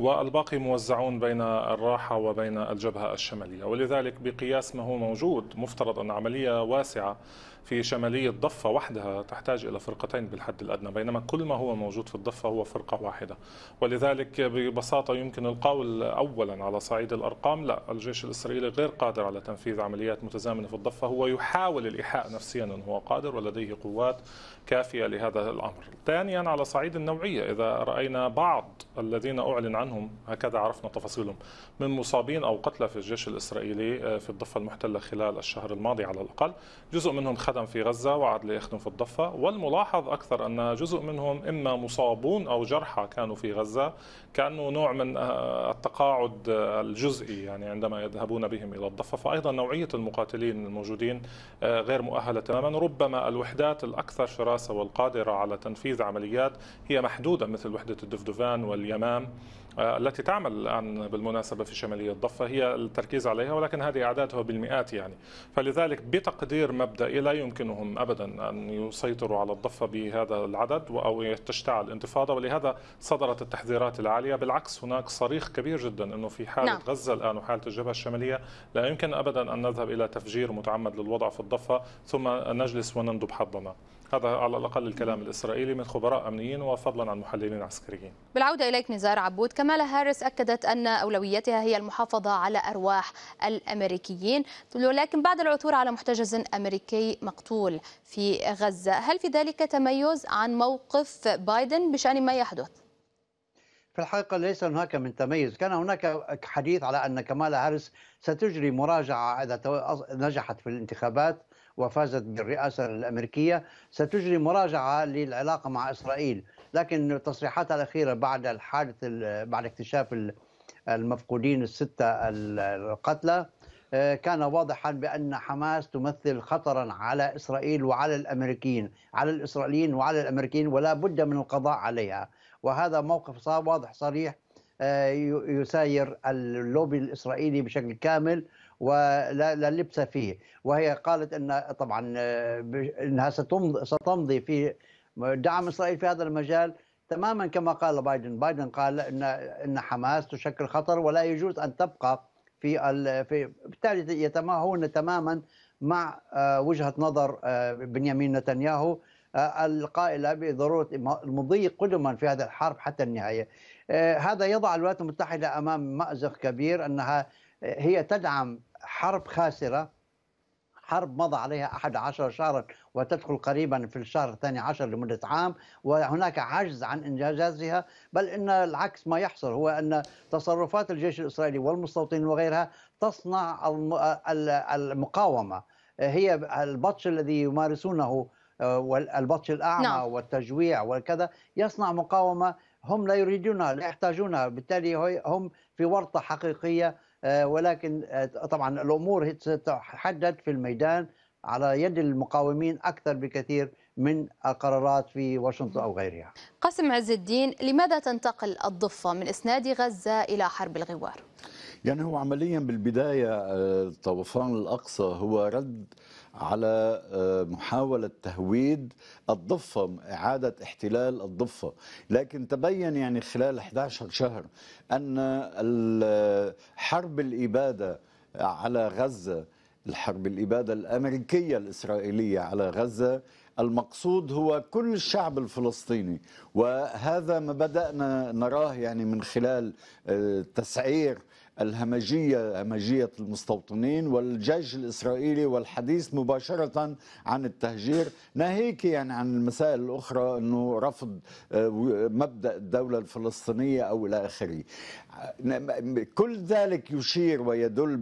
والباقي موزعون بين الراحة وبين الجبهة الشمالية ولذلك بقياس ما هو موجود مفترض أن عملية واسعة في شمالية الضفة وحدها تحتاج إلى فرقتين بالحد الأدنى بينما كل ما هو موجود في الضفة هو فرقة واحدة ولذلك ببساطة يمكن القول أولا على صعيد الأرقام لا الجيش الإسرائيلي غير قادر على تنفيذ عمليات متزامنة في الضفة هو يحاول الإيحاء نفسيا أنه هو قادر ولديه قوات كافية لهذا الأمر ثانيا على صعيد النوعية إذا رأينا بعض الذين أعلن عنهم هكذا عرفنا تفاصيلهم من مصابين أو قتلى في الجيش الإسرائيلي آه، في الضفة المحتلة خلال الشهر الماضي على الأقل جزء منهم خدم في غزة وعاد ليخدم في الضفة والملاحظ أكثر أن جزء منهم إما مصابون أو جرحى كانوا في غزة كأنه نوع من آه، التقاعد الجزئي يعني عندما يذهبون بهم إلى الضفة فأيضا نوعية المقاتلين الموجودين آه، غير مؤهلة تماما ربما الوحدات الأكثر شراسة والقادرة على تنفيذ عمليات هي محدودة مثل وحدة الدفدفان واليمام آه، التي تعمل الآن بالمناسبة في شمالية الضفة هي التركيز عليها ولكن هذه أعدادها بالمئات يعني فلذلك بتقدير مبدئي لا يمكنهم أبدا أن يسيطروا على الضفة بهذا العدد أو تشتعل انتفاضة ولهذا صدرت التحذيرات العالية بالعكس هناك صريخ كبير جدا أنه في حالة نعم. غزة الآن وحالة الجبهة الشمالية لا يمكن أبدا أن نذهب إلى تفجير متعمد للوضع في الضفة ثم نجلس ونندب حظنا هذا على الأقل الكلام الإسرائيلي من خبراء أمنيين وفضلا عن محللين عسكريين بالعودة إليك نزار عبود كمالا هارس أكدت أن أولويتها هي المحافظة على أرواح الأمريكيين ولكن بعد العثور على محتجز أمريكي مقتول في غزة هل في ذلك تميز عن موقف بايدن بشأن ما يحدث؟ في الحقيقة ليس هناك من تميز كان هناك حديث على أن كمالا هارس ستجري مراجعة إذا نجحت في الانتخابات وفازت بالرئاسة الأمريكية ستجري مراجعة للعلاقة مع إسرائيل لكن تصريحاتها الأخيرة بعد الحادث بعد اكتشاف المفقودين الستة القتلى آه، كان واضحا بأن حماس تمثل خطرا على إسرائيل وعلى الأمريكيين على الإسرائيليين وعلى الأمريكيين ولا بد من القضاء عليها وهذا موقف صار واضح صريح آه، يساير اللوبي الإسرائيلي بشكل كامل ولا لبس فيه وهي قالت أن طبعا آه، أنها ستمضي في دعم إسرائيل في هذا المجال تماما كما قال بايدن بايدن قال أن أن حماس تشكل خطر ولا يجوز أن تبقى في في بالتالي يتماهون تماما مع آه، وجهه نظر آه، بنيامين نتنياهو القائله بضروره المضي قدما في هذا الحرب حتى النهايه. هذا يضع الولايات المتحده امام مازق كبير انها هي تدعم حرب خاسرة حرب مضى عليها 11 شهرا وتدخل قريبا في الشهر الثاني عشر لمدة عام وهناك عجز عن إنجازها بل أن العكس ما يحصل هو أن تصرفات الجيش الإسرائيلي والمستوطنين وغيرها تصنع المقاومة هي البطش الذي يمارسونه آه، والبطش الأعمى نعم. والتجويع وكذا يصنع مقاومة هم لا يريدونها لا يحتاجونها بالتالي هم في ورطة حقيقية آه، ولكن آه، طبعا الامور تحدد في الميدان على يد المقاومين اكثر بكثير من القرارات في واشنطن او غيرها. قاسم عز الدين، لماذا تنتقل الضفه من اسناد غزه الى حرب الغوار؟ يعني هو عمليا بالبدايه آه، طوفان الاقصى هو رد على آه، محاولة تهويد الضفة إعادة احتلال الضفة لكن تبين يعني خلال 11 شهر أن حرب الإبادة على غزة الحرب الإبادة الأمريكية الإسرائيلية على غزة المقصود هو كل الشعب الفلسطيني وهذا ما بدأنا نراه يعني من خلال آه، تسعير الهمجية همجية المستوطنين والجيش الإسرائيلي والحديث مباشرة عن التهجير ناهيك يعني عن المسائل الأخرى أنه رفض آه، مبدأ الدولة الفلسطينية أو إلى آخره كل ذلك يشير ويدل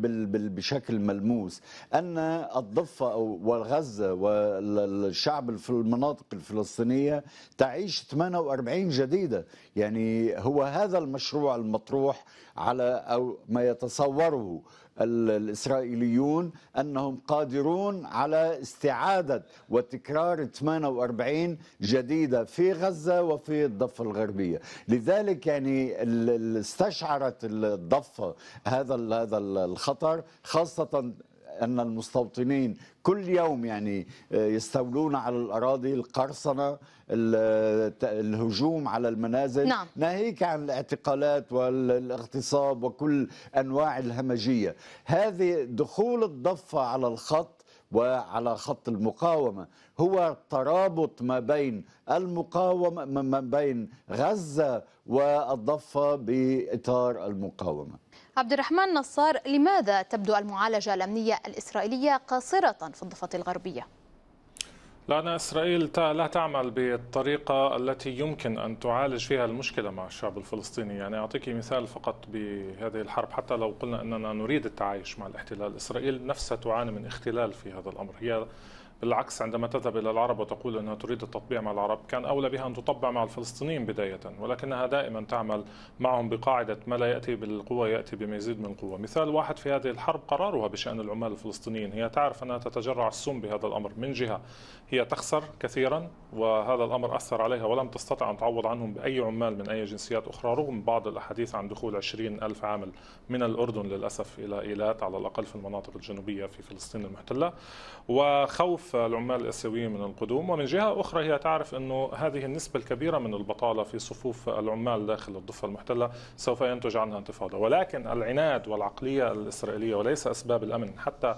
بشكل ملموس أن الضفة وغزة والشعب في المناطق الفلسطينية تعيش 48 جديدة يعني هو هذا المشروع المطروح على أو ما يتصوره الإسرائيليون أنهم قادرون على استعادة وتكرار 48 جديدة في غزة وفي الضفة الغربية لذلك يعني استشعرت الضفة هذا هذا الخطر خاصة أن المستوطنين كل يوم يعني آه، يستولون على الأراضي القرصنة الهجوم على المنازل نعم. ناهيك عن الاعتقالات والاغتصاب وكل أنواع الهمجية هذه دخول الضفة على الخط وعلى خط المقاومة هو ترابط ما بين المقاومة ما بين غزة والضفة بإطار المقاومة عبد الرحمن نصار لماذا تبدو المعالجة الأمنية الإسرائيلية قاصرة في الضفة الغربية؟ لأن إسرائيل لا تعمل بالطريقة التي يمكن أن تعالج فيها المشكلة مع الشعب الفلسطيني يعني أعطيك مثال فقط بهذه الحرب حتى لو قلنا أننا نريد التعايش مع الاحتلال إسرائيل نفسها تعاني من اختلال في هذا الأمر هي بالعكس عندما تذهب إلى العرب وتقول أنها تريد التطبيع مع العرب كان أولى بها أن تطبع مع الفلسطينيين بداية ولكنها دائما تعمل معهم بقاعدة ما لا يأتي بالقوة يأتي بمزيد من القوة مثال واحد في هذه الحرب قرارها بشأن العمال الفلسطينيين هي تعرف أنها تتجرع السم بهذا الأمر من جهة هي تخسر كثيرا وهذا الامر اثر عليها ولم تستطع ان تعوض عنهم باي عمال من اي جنسيات اخرى رغم بعض الاحاديث عن دخول 20 الف عامل من الاردن للاسف الى ايلات على الاقل في المناطق الجنوبيه في فلسطين المحتله وخوف العمال الاسيويين من القدوم ومن جهه اخرى هي تعرف انه هذه النسبه الكبيره من البطاله في صفوف العمال داخل الضفه المحتله سوف ينتج عنها انتفاضه ولكن العناد والعقليه الاسرائيليه وليس اسباب الامن حتى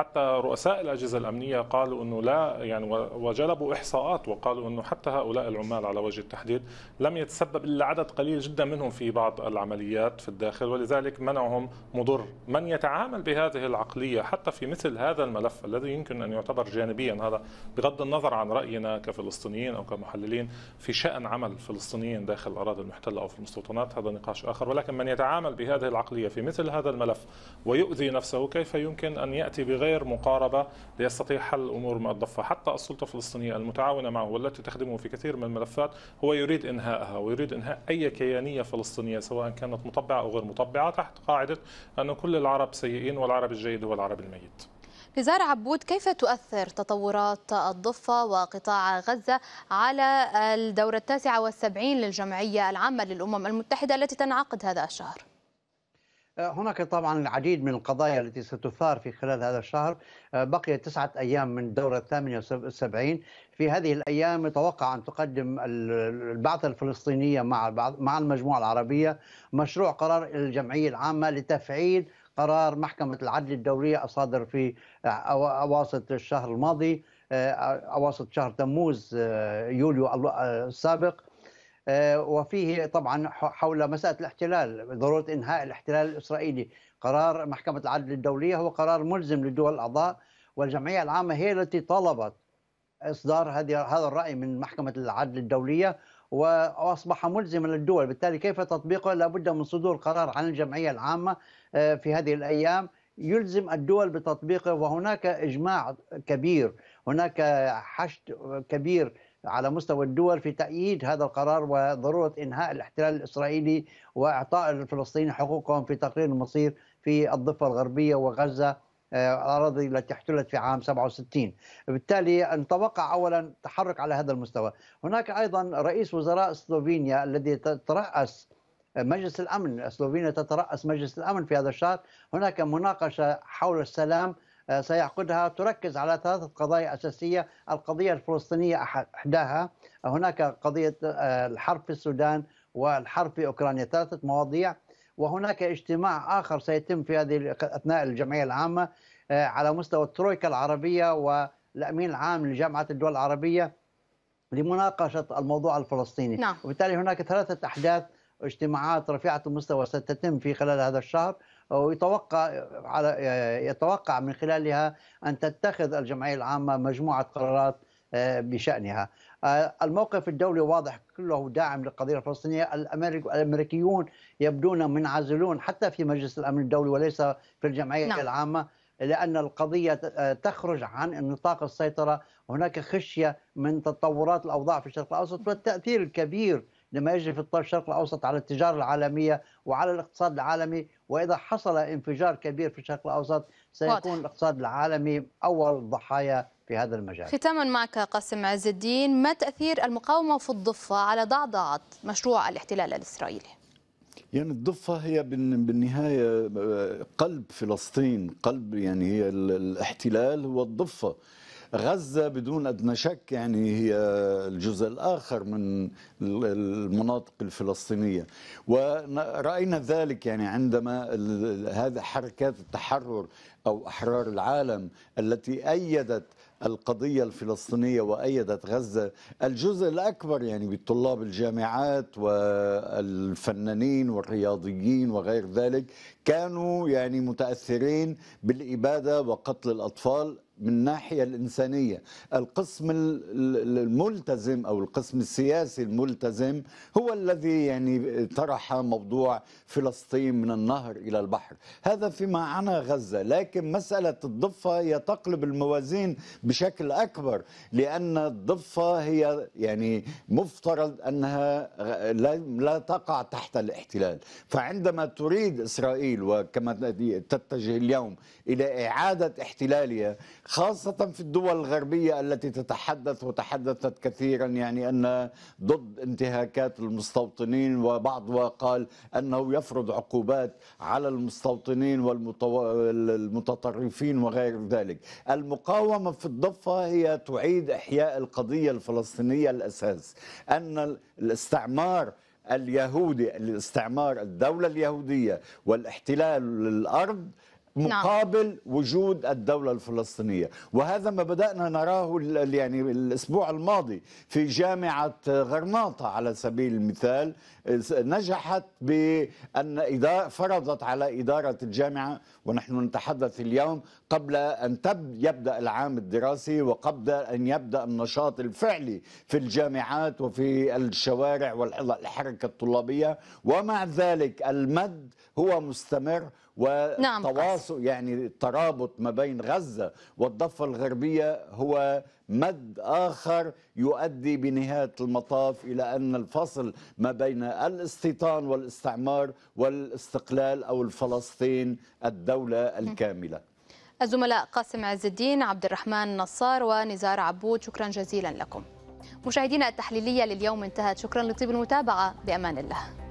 حتى رؤساء الاجهزه الامنيه قالوا انه لا يعني وجلبوا احصاءات وقالوا انه حتى هؤلاء العمال على وجه التحديد لم يتسبب الا عدد قليل جدا منهم في بعض العمليات في الداخل ولذلك منعهم مضر من يتعامل بهذه العقليه حتى في مثل هذا الملف الذي يمكن ان يعتبر جانبيا هذا بغض النظر عن راينا كفلسطينيين او كمحللين في شان عمل فلسطينيين داخل الاراضي المحتله او في المستوطنات هذا نقاش اخر ولكن من يتعامل بهذه العقليه في مثل هذا الملف ويؤذي نفسه كيف يمكن ان ياتي بغير غير مقاربة ليستطيع حل أمور الضفة حتى السلطة الفلسطينية المتعاونة معه والتي تخدمه في كثير من الملفات هو يريد إنهائها ويريد إنهاء أي كيانية فلسطينية سواء كانت مطبعة أو غير مطبعة تحت قاعدة أن كل العرب سيئين والعرب الجيد هو العرب الميت نزار عبود كيف تؤثر تطورات الضفة وقطاع غزة على الدورة التاسعة والسبعين للجمعية العامة للأمم المتحدة التي تنعقد هذا الشهر؟ آه، هناك طبعا العديد من القضايا التي ستثار في خلال هذا الشهر آه، بقي تسعة أيام من دورة الثامنة والسبعين في هذه الأيام يتوقع أن تقدم البعثة الفلسطينية مع مع المجموعة العربية مشروع قرار الجمعية العامة لتفعيل قرار محكمة العدل الدولية الصادر في أواسط الشهر الماضي آه، أواسط شهر تموز يوليو السابق آه، وفيه طبعا حول مسألة الاحتلال ضرورة إنهاء الاحتلال الإسرائيلي قرار محكمة العدل الدولية هو قرار ملزم للدول الأعضاء والجمعية العامة هي التي طلبت إصدار هذه هذا الرأي من محكمة العدل الدولية واصبح ملزما للدول بالتالي كيف تطبيقه لابد من صدور قرار عن الجمعيه العامه آه، في هذه الايام يلزم الدول بتطبيقه وهناك اجماع كبير هناك حشد كبير على مستوى الدول في تأييد هذا القرار وضرورة إنهاء الاحتلال الإسرائيلي وإعطاء الفلسطينيين حقوقهم في تقرير المصير في الضفة الغربية وغزة آه، الأراضي التي احتلت في عام 67 بالتالي نتوقع أولا تحرك على هذا المستوى هناك أيضا رئيس وزراء سلوفينيا الذي ترأس آه، مجلس الأمن سلوفينيا تترأس مجلس الأمن في هذا الشهر هناك مناقشة حول السلام آه، سيعقدها تركز على ثلاثة قضايا أساسية القضية الفلسطينية أحداها هناك قضية آه، الحرب في السودان والحرب في أوكرانيا ثلاثة مواضيع وهناك اجتماع آخر سيتم في هذه أثناء الجمعية العامة آه، على مستوى الترويكا العربية والأمين العام لجامعة الدول العربية لمناقشة الموضوع الفلسطيني نعم. وبالتالي هناك ثلاثة أحداث اجتماعات رفيعة المستوى ستتم في خلال هذا الشهر ويتوقع على يتوقع من خلالها ان تتخذ الجمعيه العامه مجموعه قرارات آه، بشانها. آه، الموقف الدولي واضح كله داعم للقضيه الفلسطينيه، الامريكيون يبدون منعزلون حتى في مجلس الامن الدولي وليس في الجمعيه نعم. العامه لان القضيه آه، تخرج عن نطاق السيطره، هناك خشيه من تطورات الاوضاع في الشرق الاوسط والتاثير الكبير لما يجري في الشرق الاوسط على التجاره العالميه وعلى الاقتصاد العالمي واذا حصل انفجار كبير في الشرق الاوسط سيكون واضح. الاقتصاد العالمي اول ضحايا في هذا المجال. ختاما معك قاسم عز الدين، ما تاثير المقاومه في الضفه على ضعضعه مشروع الاحتلال الاسرائيلي؟ يعني الضفة هي بالنهاية قلب فلسطين قلب يعني هي الاحتلال هو الضفة غزة بدون أدنى شك يعني هي الجزء الآخر من المناطق الفلسطينية ورأينا ذلك يعني عندما هذا حركات التحرر أو أحرار العالم التي أيدت القضية الفلسطينية وأيدت غزة الجزء الأكبر يعني بالطلاب الجامعات والفنانين والرياضيين وغير ذلك كانوا يعني متأثرين بالإبادة وقتل الأطفال من الناحية الإنسانية القسم الملتزم أو القسم السياسي الملتزم هو الذي يعني طرح موضوع فلسطين من النهر إلى البحر هذا فيما عنا غزة لكن مسألة الضفة يتقلب الموازين بشكل أكبر لأن الضفة هي يعني مفترض أنها لا تقع تحت الاحتلال فعندما تريد إسرائيل وكما تتجه اليوم إلى إعادة احتلالها خاصة في الدول الغربية التي تتحدث وتحدثت كثيرا يعني أن ضد انتهاكات المستوطنين وبعضها قال أنه يفرض عقوبات على المستوطنين والمتطرفين وغير ذلك المقاومة في الضفة هي تعيد إحياء القضية الفلسطينية الأساس أن الاستعمار اليهودي الاستعمار الدولة اليهودية والاحتلال للأرض نعم. مقابل نعم. وجود الدولة الفلسطينية وهذا ما بدأنا نراه يعني الأسبوع الماضي في جامعة غرناطة على سبيل المثال نجحت بأن فرضت على إدارة الجامعة ونحن نتحدث اليوم قبل أن يبدأ العام الدراسي وقبل أن يبدأ النشاط الفعلي في الجامعات وفي الشوارع والحركة الطلابية ومع ذلك المد هو مستمر والتواصل نعم. يعني الترابط ما بين غزة والضفة الغربية هو مد آخر يؤدي بنهاية المطاف إلى أن الفصل ما بين الاستيطان والاستعمار والاستقلال أو الفلسطين الدولة الكاملة الزملاء قاسم عز الدين عبد الرحمن نصار ونزار عبود شكرا جزيلا لكم مشاهدينا التحليلية لليوم انتهت شكرا لطيب المتابعة بأمان الله